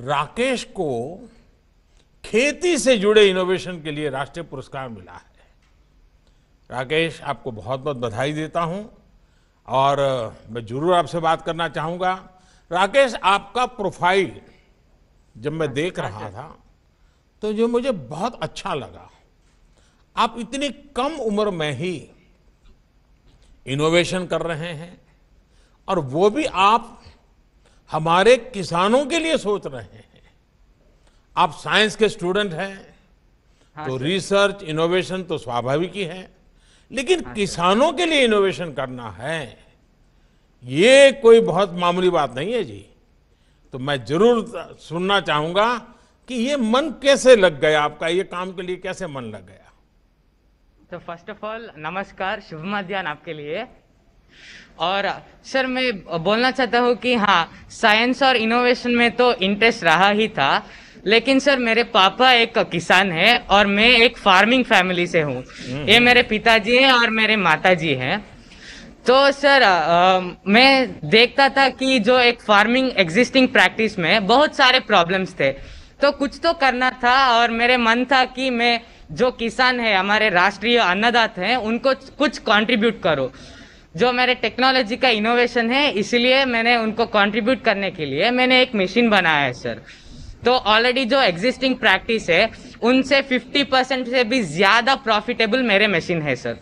राकेश को खेती से जुड़े इनोवेशन के लिए राष्ट्रीय पुरस्कार मिला है राकेश आपको बहुत बहुत बधाई देता हूं और मैं जरूर आपसे बात करना चाहूंगा राकेश आपका प्रोफाइल जब मैं देख रहा था तो जो मुझे बहुत अच्छा लगा आप इतनी कम उम्र में ही इनोवेशन कर रहे हैं और वो भी आप हमारे किसानों के लिए सोच रहे हैं आप साइंस के स्टूडेंट हैं हाँ तो रिसर्च इनोवेशन तो स्वाभाविक ही है लेकिन हाँ किसानों के लिए इनोवेशन करना है ये कोई बहुत मामूली बात नहीं है जी तो मैं जरूर सुनना चाहूंगा कि ये मन कैसे लग गया आपका ये काम के लिए कैसे मन लग गया तो फर्स्ट ऑफ ऑल नमस्कार शुभ मध्यान आपके लिए और सर मैं बोलना चाहता हूँ कि हाँ साइंस और इनोवेशन में तो इंटरेस्ट रहा ही था लेकिन सर मेरे पापा एक किसान है और मैं एक फार्मिंग फैमिली से हूँ हम्म, ये हम्म। मेरे पिताजी हैं और मेरे माताजी हैं तो सर आ, मैं देखता था कि जो एक फार्मिंग एग्जिस्टिंग प्रैक्टिस में बहुत सारे प्रॉब्लम्स थे तो कुछ तो करना था और मेरे मन था कि मैं जो किसान है हमारे राष्ट्रीय अन्नदाता हैं उनको कुछ कंट्रीब्यूट करो जो मेरे टेक्नोलॉजी का इनोवेशन है इसलिए मैंने उनको कंट्रीब्यूट करने के लिए मैंने एक मशीन बनाया है सर तो ऑलरेडी जो एग्जिस्टिंग प्रैक्टिस है उनसे 50 परसेंट से भी ज़्यादा प्रॉफिटेबल मेरे मशीन है सर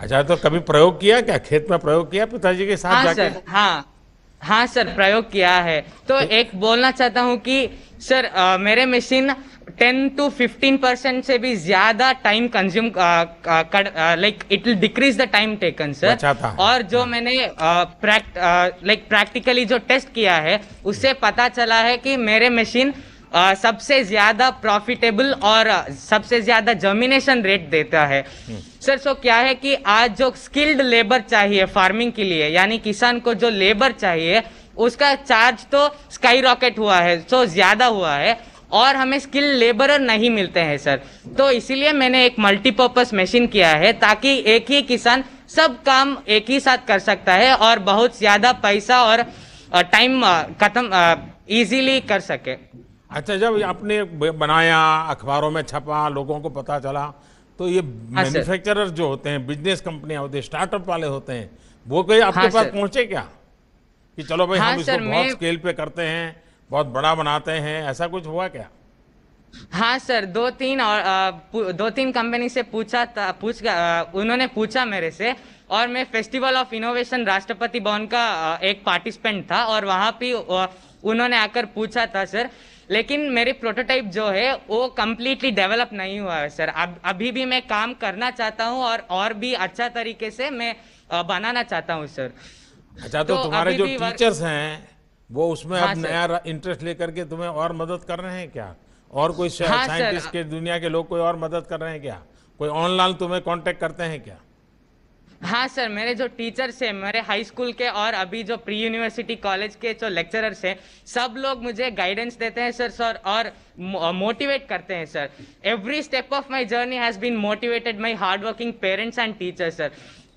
अच्छा तो कभी प्रयोग किया क्या खेत में प्रयोग किया पिताजी के साथ हाँ सर हाँ हाँ सर प्रयोग किया है तो, तो एक बोलना चाहता हूँ कि सर आ, मेरे machine ten to fifteen percent से भी ज्यादा time consume like it will decrease the time taken sir और जो हाँ। मैंने लाइक प्रैक्टिकली जो टेस्ट किया है उससे पता चला है कि मेरे मशीन Uh, सबसे ज़्यादा प्रॉफिटेबल और सबसे ज़्यादा जर्मिनेशन रेट देता है सर हम्म। सो क्या है कि आज जो स्किल्ड लेबर चाहिए फार्मिंग के लिए यानी किसान को जो लेबर चाहिए उसका चार्ज तो स्काई रॉकेट हुआ है सो ज़्यादा हुआ है और हमें स्किल लेबरर नहीं मिलते हैं सर तो इसीलिए मैंने एक मल्टीपर्पज़ मशीन किया है ताकि एक ही किसान सब काम एक ही साथ कर सकता है और बहुत ज़्यादा पैसा और टाइम खत्म इजीली कर सके अच्छा जब आपने बनाया अखबारों में छपा लोगों को पता चला तो ये मैन्युफैक्चरर हाँ, जो होते हैं बिजनेस कंपनियां होती है स्टार्टअप वाले होते हैं वो कोई आपके हाँ पास पहुंचे क्या कि चलो भाई हाँ हम इसको बहुत स्केल पे करते हैं बहुत बड़ा बनाते हैं ऐसा कुछ हुआ क्या हाँ सर दो तीन और आ, दो तीन कंपनी से पूछा था पूछ आ, उन्होंने पूछा मेरे से और मैं फेस्टिवल ऑफ इनोवेशन राष्ट्रपति भवन का आ, एक पार्टिसिपेंट था और वहाँ पे उन्होंने आकर पूछा था सर लेकिन मेरी प्रोटोटाइप जो है वो कम्प्लीटली डेवलप नहीं हुआ है सर अब अभी भी मैं काम करना चाहता हूँ और और भी अच्छा तरीके से मैं बनाना चाहता हूँ सर अच्छा तो, तो तुम्हारे जो टीचर्स हैं वो उसमें हाँ अब नया इंटरेस्ट लेकर के तुम्हें और मदद कर रहे हैं क्या और कोई हाँ साइंटिस्ट के दुनिया के लोग कोई और मदद कर रहे हैं क्या कोई ऑनलाइन तुम्हें कांटेक्ट करते हैं क्या हाँ सर मेरे जो टीचर्स हैं मेरे हाई स्कूल के और अभी जो प्री यूनिवर्सिटी कॉलेज के जो लेक्चरर्स हैं सब लोग मुझे गाइडेंस देते हैं सर सर और मोटिवेट करते हैं sir every step of my journey has been motivated my hard working parents and teachers sir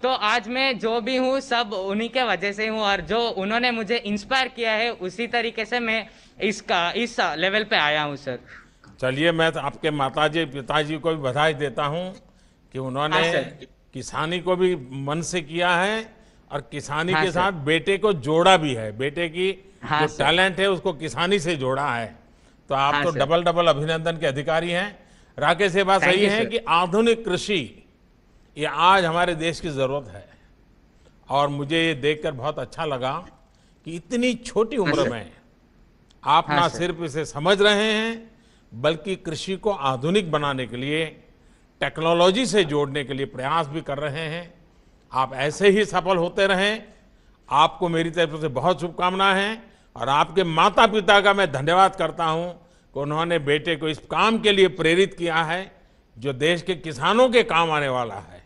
तो आज मैं जो भी हूँ सब उन्हीं के वजह से हूँ और जो उन्होंने मुझे इंस्पायर किया है उसी तरीके से मैं इसका इस लेवल पे आया हूँ सर चलिए मैं तो आपके माताजी पिताजी को भी बधाई देता हूँ कि उन्होंने हाँ, किसानी को भी मन से किया है और किसानी हाँ के साथ बेटे को जोड़ा भी है बेटे की हाँ जो टैलेंट है उसको किसानी से जोड़ा है तो आप हाँ तो डबल डबल अभिनंदन के अधिकारी हैं राकेश ये बात सही है कि आधुनिक कृषि ये आज हमारे देश की ज़रूरत है और मुझे ये देखकर बहुत अच्छा लगा कि इतनी छोटी उम्र हाँ में आप हाँ ना सिर्फ इसे समझ रहे हैं बल्कि कृषि को आधुनिक बनाने के लिए टेक्नोलॉजी से जोड़ने के लिए प्रयास भी कर रहे हैं आप ऐसे ही सफल होते रहें आपको मेरी तरफ से बहुत शुभकामनाएं हैं और आपके माता पिता का मैं धन्यवाद करता हूं कि उन्होंने बेटे को इस काम के लिए प्रेरित किया है जो देश के किसानों के काम आने वाला है